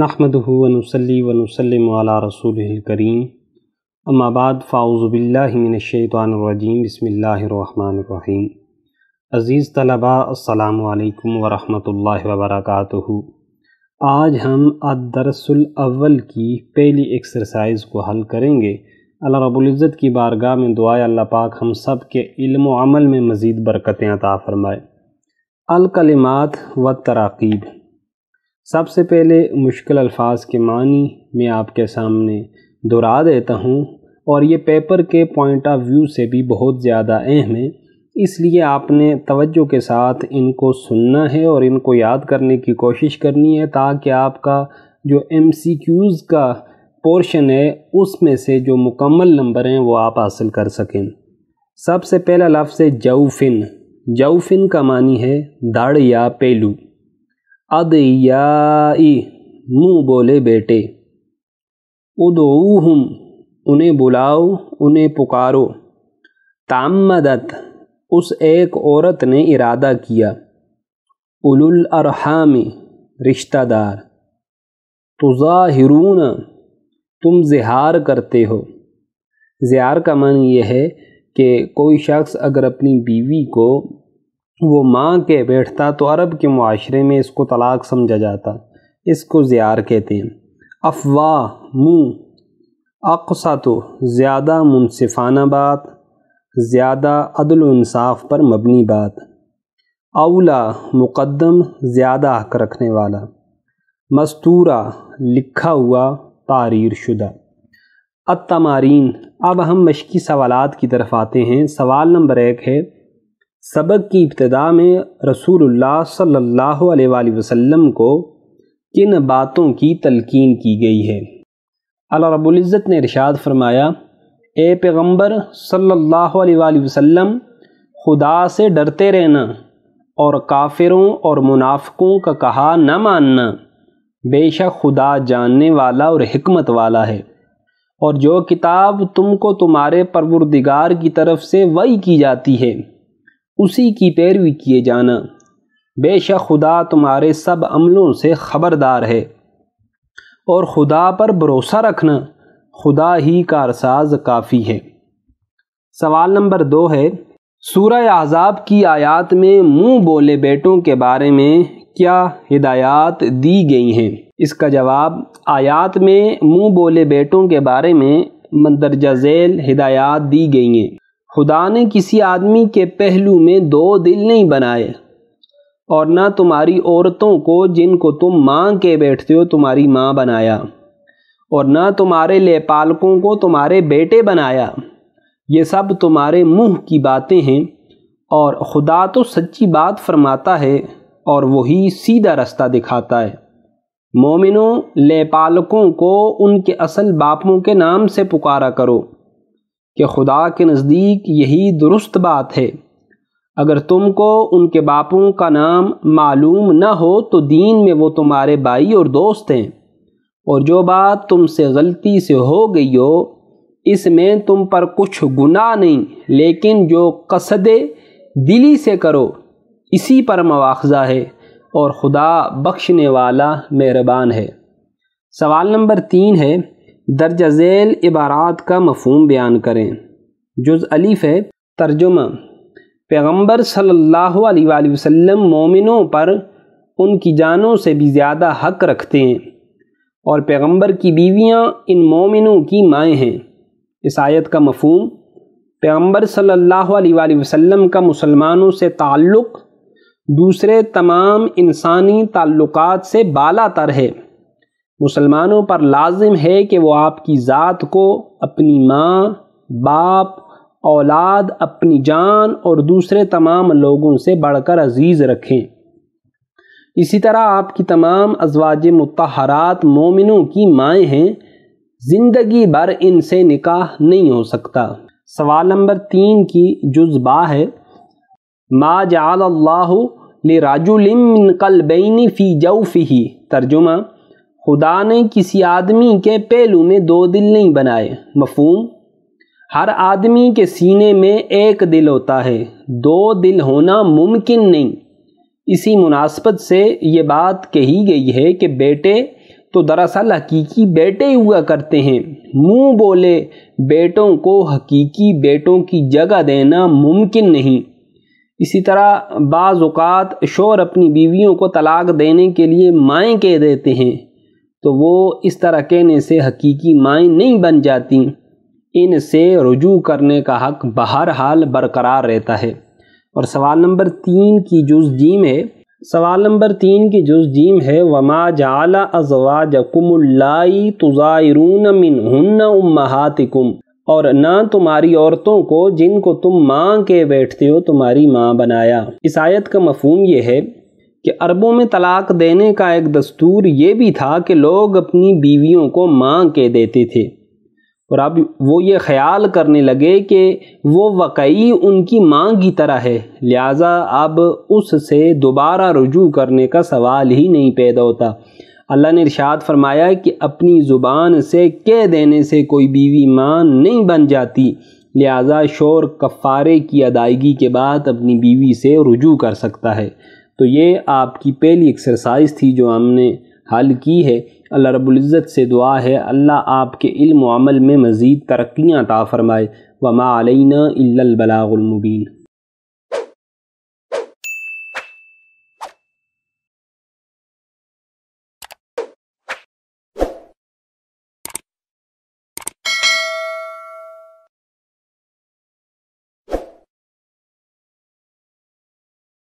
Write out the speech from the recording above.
नखमदनसली वनसलम रसूल करीम अम्माबाद फ़ाउज़बिल्लिनशैतरजीम बसमीम अज़ीज़ तलबा अल्लाम वरहमल वबरक आज हम अदरसल अव्वल की पहली एक्सरसाइज को हल करेंगे अल्लाह रबुल्ज़त की बारगाह में दुआ अल्ला पाक हम सब के इल्म में मज़ीद बरकतें अता फ़रमाए अलकलमात व तरकीब सबसे पहले मुश्किल अल्फाज के मानी मैं आपके सामने दोहरा देता हूँ और ये पेपर के पॉइंट ऑफ व्यू से भी बहुत ज़्यादा अहम है इसलिए आपने तवज्जो के साथ इनको सुनना है और इनको याद करने की कोशिश करनी है ताकि आपका जो एम का पोर्शन है उसमें से जो मुकम्मल नंबर हैं वो आप हासिल कर सकें सबसे पहला लफ्ज़ है जऊफिन जऊफिन का मानी है दाढ़ या पहलू अदयाई मुँह बोले बेटे उदो हम उन्हें बुलाओ उन्हें पुकारो तामदत उस एक औरत ने इरादा किया उलुल अरहामी रिश्तेदार तुज़ाहिरून तुम जहार करते हो ज़्यार का मन यह है कि कोई शख्स अगर अपनी बीवी को वो माँ के बैठता तो अरब के माशरे में इसको तलाक समझा जाता इसको ज़्यार कहते हैं अफवाह मुँह अकसा तो ज़्यादा मुनसिफाना बात ज़्यादा अदल इंसाफ पर मबनी बात अवला मुकदम ज़्यादा हक रखने वाला मस्तूरा लिखा हुआ तारीर शुदा अतमारीन अब हम मशकी सवाल की तरफ आते हैं सवाल नंबर एक है सबक की इब्तदा में रसूल सल्ला वसम को किन बातों की तलकिन की गई है अला रबुल्ज़त ने इरशाद फरमाया ए पैगम्बर सल्ला वसम खुदा से डरते रहना और काफिरों और मुनाफ़ों का कहा न मानना बेशक खुदा जानने वाला और हमत वाला है और जो किताब तुमको तुम्हारे परवरदिगार की तरफ से वही की जाती है उसी की पैरवी किए जाना बेशक खुदा तुम्हारे सब अमलों से ख़बरदार है और खुदा पर भरोसा रखना खुदा ही कारसाज काफ़ी है सवाल नंबर दो है सूरह आज़ाब की आयत में मुंह बोले बेटों के बारे में क्या हिदायत दी गई हैं इसका जवाब आयात में मुंह बोले बेटों के बारे में मंदरजा झेल हिदायत दी गई हैं खुदा ने किसी आदमी के पहलू में दो दिल नहीं बनाए और ना तुम्हारी औरतों को जिनको तुम माँ के बैठते हो तुम्हारी माँ बनाया और ना तुम्हारे लेपालकों को तुम्हारे बेटे बनाया ये सब तुम्हारे मुंह की बातें हैं और खुदा तो सच्ची बात फरमाता है और वही सीधा रास्ता दिखाता है मोमिनों लेपालकों को उनके असल बापों के नाम से पुकारा करो कि खुदा के नज़दीक यही दुरुस्त बात है अगर तुमको उनके बापों का नाम मालूम न हो तो दीन में वो तुम्हारे भाई और दोस्त हैं और जो बात तुमसे गलती से हो गई हो इसमें तुम पर कुछ गुनाह नहीं लेकिन जो कसद दिली से करो इसी पर मुआवजा है और खुदा बख्शने वाला मेहरबान है सवाल नंबर तीन है दर्ज झैल इबारात का मफहम बयान करें जुज़ अलीफ़ है तर्जुमा पैगम्बर सल्लल्लाहु वसम मोमिनों पर उनकी जानों से भी ज़्यादा हक रखते हैं और पैगम्बर की बीवियाँ इन मोमिनों की माएँ हैं ईसायत का मफहम पैगम्बर सल्ला अलैहि का मुसलमानों से ताल्लुक़ दूसरे तमाम इंसानी ताल्लुकात से बाला तर है मुसलमानों पर लाजिम है कि वो आपकी ज़ात को अपनी माँ बाप औलाद अपनी जान और दूसरे तमाम लोगों से बढ़कर अजीज़ रखें इसी तरह आपकी तमाम अजवाज मतहरात मोमिनों की माएँ हैं ज़िंदगी भर इनसे निकाह नहीं हो सकता सवाल नंबर तीन की जुज्बा है मा जाल कल बैनी फ़ी ही तर्जुमा खुदा ने किसी आदमी के पहलू में दो दिल नहीं बनाए मफहूम हर आदमी के सीने में एक दिल होता है दो दिल होना मुमकिन नहीं इसी मुनासबत से ये बात कही गई है कि बेटे तो दरअसल हकीकी बेटे हुआ करते हैं मुंह बोले बेटों को हकीकी बेटों की जगह देना मुमकिन नहीं इसी तरह बाज़ात शोर अपनी बीवियों को तलाक देने के लिए माएँ कह देते हैं तो वो इस तरह कहने से हकीकी माएँ नहीं बन जाती इन से रुजू करने का हक बहर हाल बरकरार रहता है और सवाल नंबर तीन की जुज जीम है सवाल नंबर तीन की जुज जीम है वमा जला अजवा जकुमल्लाई तुज़ायरून मिन हन्न उम्मातिकुम और ना तुम्हारी औरतों को जिनको तुम माँ के बैठते हो तुम्हारी माँ बनाया इस आयत का मफहम यह है कि अरबों में तलाक देने का एक दस्तूर ये भी था कि लोग अपनी बीवियों को माँ के देते थे और अब वो ये ख्याल करने लगे कि वो वाकई उनकी माँ की तरह है लिहाजा अब उससे दोबारा रुजू करने का सवाल ही नहीं पैदा होता अल्लाह ने इरशाद फरमाया कि अपनी ज़ुबान से कह देने से कोई बीवी माँ नहीं बन जाती लिहाजा शोर कफ़ारे की अदायगी के बाद अपनी बीवी से रुजू कर सकता है तो ये आपकी पहली एक्सरसाइज थी जो हमने हल की है अल्लाह रबुल्ज़त से दुआ है अल्लाह आपके इल्म अमल में मज़ीद तरक्याँ ता फ़रमाए वमा अलैना इल्लल बलागुल मुबीन